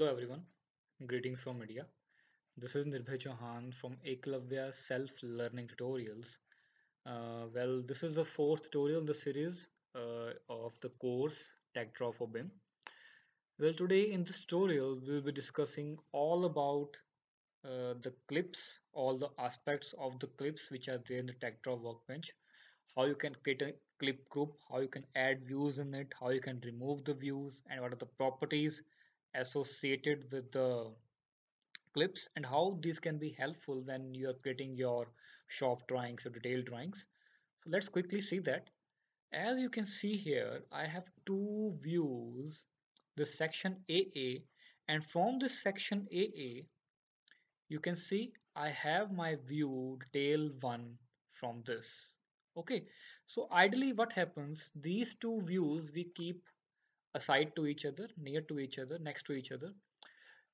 Hello everyone, greetings from India. This is Nirbhay Chauhan from Eklavya Self Learning Tutorials. Uh, well, this is the fourth tutorial in the series uh, of the course TechDraw for BIM. Well, today in this tutorial, we will be discussing all about uh, the clips, all the aspects of the clips which are there in the TechDraw workbench, how you can create a clip group, how you can add views in it, how you can remove the views, and what are the properties associated with the clips and how these can be helpful when you are creating your shop drawings or detailed drawings. So let's quickly see that. As you can see here, I have two views, the section AA and from this section AA, you can see I have my view detail one from this. Okay, so ideally what happens, these two views we keep aside to each other, near to each other, next to each other.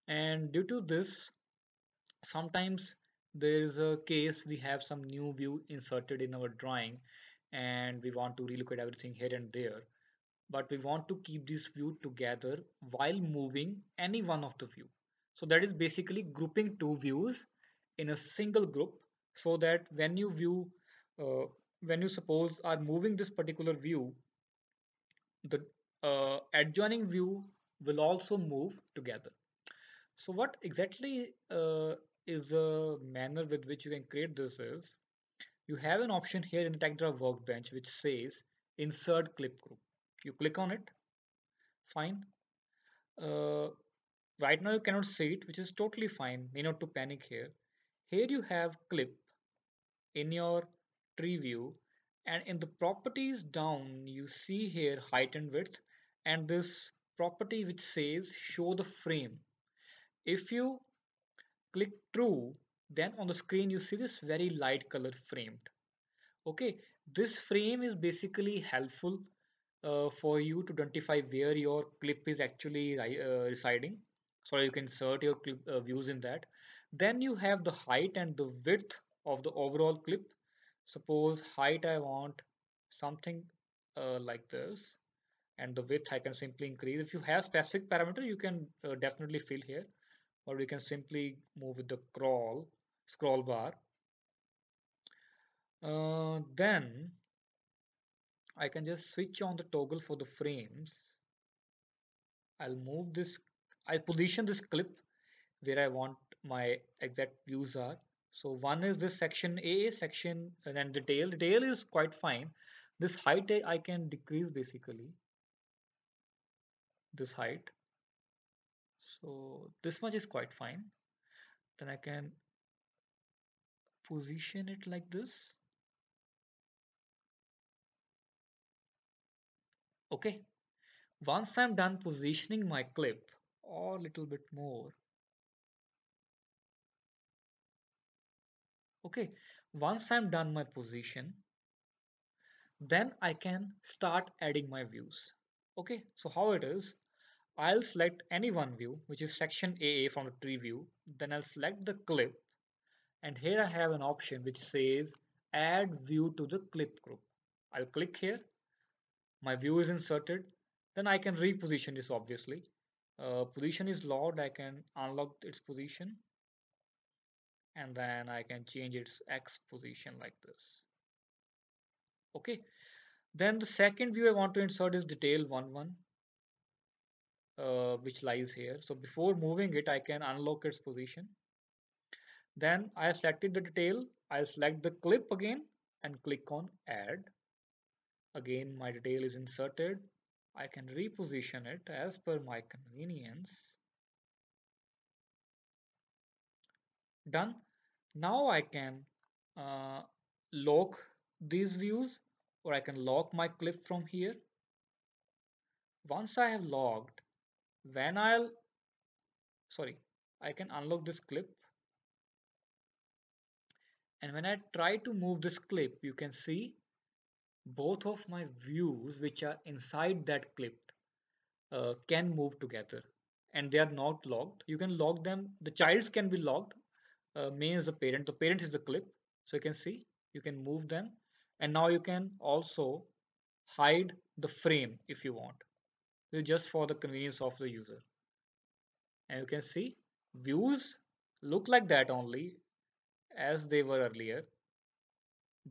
And due to this, sometimes there is a case we have some new view inserted in our drawing and we want to relook at everything here and there but we want to keep this view together while moving any one of the view so that is basically grouping two views in a single group so that when you view uh, when you suppose are moving this particular view the uh, adjoining view will also move together. So what exactly uh, is the manner with which you can create this is, you have an option here in the Tectra workbench which says insert clip group. You click on it, fine. Uh, right now you cannot see it, which is totally fine, you not to panic here. Here you have clip in your tree view and in the properties down you see here height and width and this property which says show the frame if you click true then on the screen you see this very light color framed okay this frame is basically helpful uh, for you to identify where your clip is actually uh, residing so you can insert your clip, uh, views in that then you have the height and the width of the overall clip suppose height I want something uh, like this and the width I can simply increase if you have specific parameter you can uh, definitely fill here or we can simply move with the crawl scroll bar uh, then I can just switch on the toggle for the frames I'll move this I position this clip where I want my exact views are so one is this section A, section and then the tail. The tail is quite fine. This height I can decrease basically. This height. So this much is quite fine. Then I can position it like this. Okay. Once I'm done positioning my clip or a little bit more, okay once i'm done my position then i can start adding my views okay so how it is i'll select any one view which is section aa from the tree view then i'll select the clip and here i have an option which says add view to the clip group i'll click here my view is inserted then i can reposition this obviously uh, position is logged i can unlock its position and then I can change its X position like this. Okay. Then the second view I want to insert is detail 1 1, uh, which lies here. So before moving it, I can unlock its position. Then I selected the detail. I'll select the clip again and click on add. Again, my detail is inserted. I can reposition it as per my convenience. Done. Now I can uh, lock these views or I can lock my clip from here. Once I have logged, when I'll, sorry, I can unlock this clip. And when I try to move this clip, you can see both of my views which are inside that clip uh, can move together and they are not locked. You can lock them, the childs can be locked uh, main is the parent the parent is the clip so you can see you can move them and now you can also hide the frame if you want so just for the convenience of the user and you can see views look like that only as they were earlier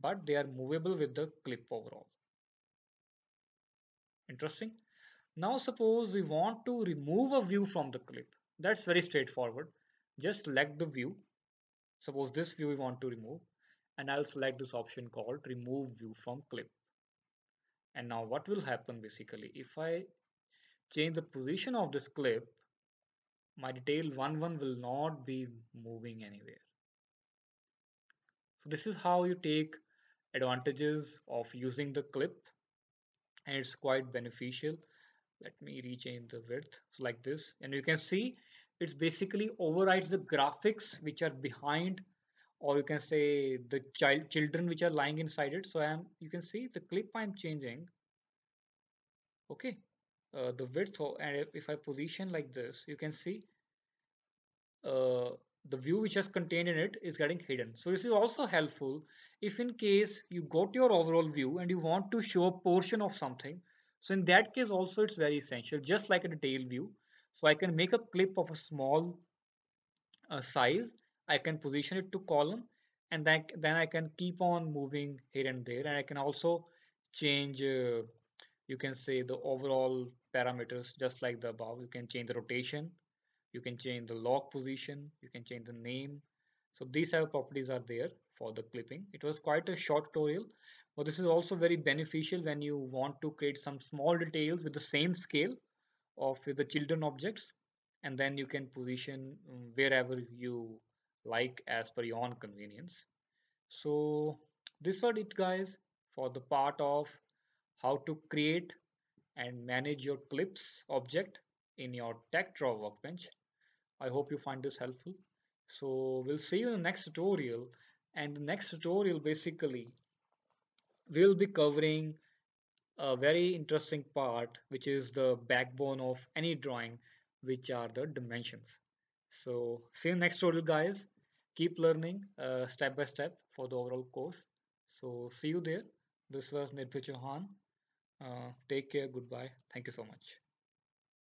but they are movable with the clip overall interesting now suppose we want to remove a view from the clip that's very straightforward just select the view Suppose this view we want to remove and I'll select this option called remove view from clip. And now what will happen basically if I change the position of this clip, my detail 1 1 will not be moving anywhere. So this is how you take advantages of using the clip and it's quite beneficial. Let me rechange the width so like this and you can see it basically overrides the graphics which are behind or you can say the child children which are lying inside it so i am you can see the clip i'm changing okay uh, the width and if, if i position like this you can see uh, the view which is contained in it is getting hidden so this is also helpful if in case you got your overall view and you want to show a portion of something so in that case also it's very essential just like a detail view so I can make a clip of a small uh, size. I can position it to column and then, then I can keep on moving here and there. And I can also change, uh, you can say the overall parameters just like the above. You can change the rotation. You can change the lock position. You can change the name. So these are properties are there for the clipping. It was quite a short tutorial, but this is also very beneficial when you want to create some small details with the same scale of the children objects and then you can position um, wherever you like as per your own convenience so this was it guys for the part of how to create and manage your clips object in your TechDraw workbench i hope you find this helpful so we'll see you in the next tutorial and the next tutorial basically we'll be covering a very interesting part which is the backbone of any drawing which are the dimensions so see you next tutorial guys keep learning uh, step by step for the overall course so see you there this was Nirbhay Chauhan uh, take care goodbye thank you so much